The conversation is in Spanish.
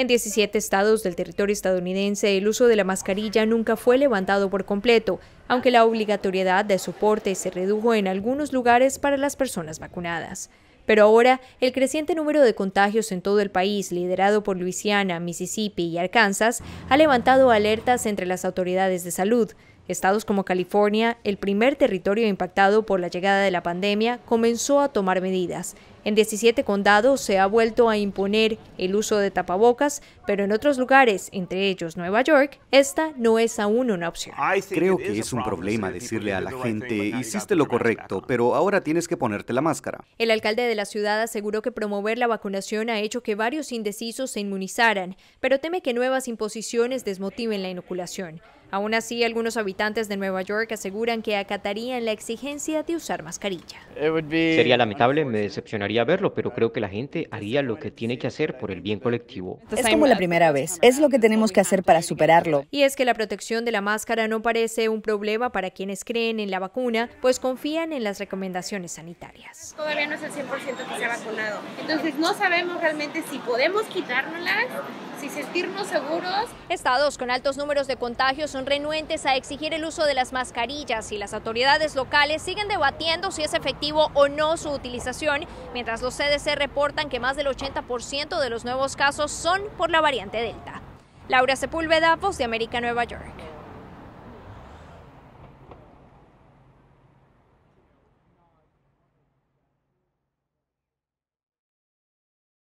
En 17 estados del territorio estadounidense el uso de la mascarilla nunca fue levantado por completo, aunque la obligatoriedad de soporte se redujo en algunos lugares para las personas vacunadas. Pero ahora, el creciente número de contagios en todo el país, liderado por Luisiana, Mississippi y Arkansas, ha levantado alertas entre las autoridades de salud. Estados como California, el primer territorio impactado por la llegada de la pandemia, comenzó a tomar medidas. En 17 condados se ha vuelto a imponer el uso de tapabocas, pero en otros lugares, entre ellos Nueva York, esta no es aún una opción. Creo que es un problema decirle a la gente, hiciste lo correcto, pero ahora tienes que ponerte la máscara. El alcalde de la ciudad aseguró que promover la vacunación ha hecho que varios indecisos se inmunizaran, pero teme que nuevas imposiciones desmotiven la inoculación. Aún así, algunos habitantes de Nueva York aseguran que acatarían la exigencia de usar mascarilla. Sería lamentable, me decepcionaría verlo, pero creo que la gente haría lo que tiene que hacer por el bien colectivo. Es como la primera vez, es lo que tenemos que hacer para superarlo. Y es que la protección de la máscara no parece un problema para quienes creen en la vacuna, pues confían en las recomendaciones sanitarias. Todavía no es el 100% que se ha vacunado, entonces no sabemos realmente si podemos quitárnoslas y seguros. Estados con altos números de contagios son renuentes a exigir el uso de las mascarillas y las autoridades locales siguen debatiendo si es efectivo o no su utilización, mientras los CDC reportan que más del 80% de los nuevos casos son por la variante Delta. Laura Sepúlveda, Voz de América, Nueva York.